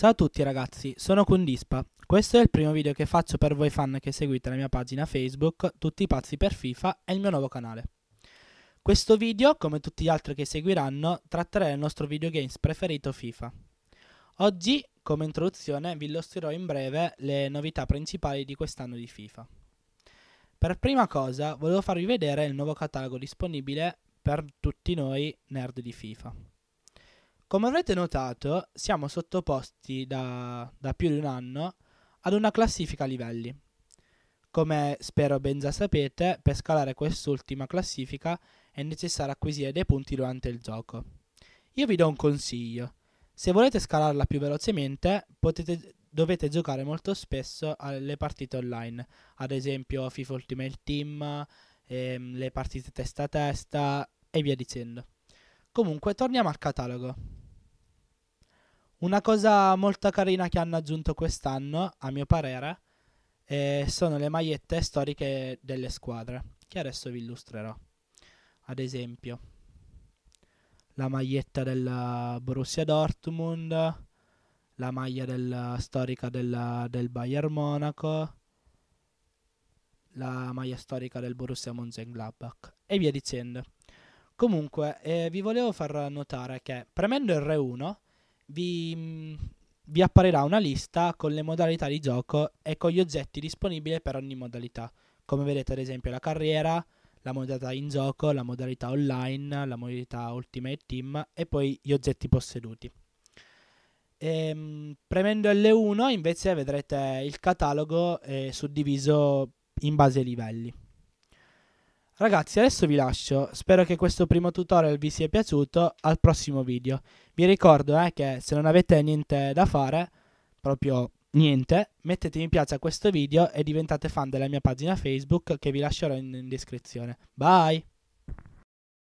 Ciao a tutti ragazzi, sono Kundispa. Questo è il primo video che faccio per voi fan che seguite la mia pagina Facebook, Tutti i pazzi per FIFA e il mio nuovo canale. Questo video, come tutti gli altri che seguiranno, tratterà il nostro videogames preferito FIFA. Oggi, come introduzione, vi illustrerò in breve le novità principali di quest'anno di FIFA. Per prima cosa, volevo farvi vedere il nuovo catalogo disponibile per tutti noi nerd di FIFA. Come avrete notato, siamo sottoposti da, da, più di un anno ad una classifica a livelli. Come spero ben già sapete, per scalare quest'ultima classifica è necessario acquisire dei punti durante il gioco. Io vi do un consiglio. Se volete scalarla più velocemente, potete, dovete giocare molto spesso alle partite online, ad esempio FIFA Ultimate Team, ehm, le partite testa a testa e via dicendo. Comunque, torniamo al catalogo. Una cosa molto carina che hanno aggiunto quest'anno, a mio parere, eh, sono le magliette storiche delle squadre, che adesso vi illustrerò. Ad esempio, la maglietta del Borussia Dortmund, la maglia del, storica del, del Bayern Monaco, la maglia storica del Borussia Mönchengladbach e via dicendo. Comunque, eh, vi volevo far notare che premendo il Re 1 vi, vi apparirà una lista con le modalità di gioco e con gli oggetti disponibili per ogni modalità. Come vedete ad esempio la carriera, la modalità in gioco, la modalità online, la modalità Ultimate Team e poi gli oggetti posseduti. E, ehm, premendo L1 invece vedrete il catalogo eh, suddiviso in base ai livelli. Ragazzi adesso vi lascio, spero che questo primo tutorial vi sia piaciuto, al prossimo video. Vi ricordo eh, che se non avete niente da fare, proprio niente, mettete mi piace a questo video e diventate fan della mia pagina Facebook che vi lascerò in, in descrizione. Bye!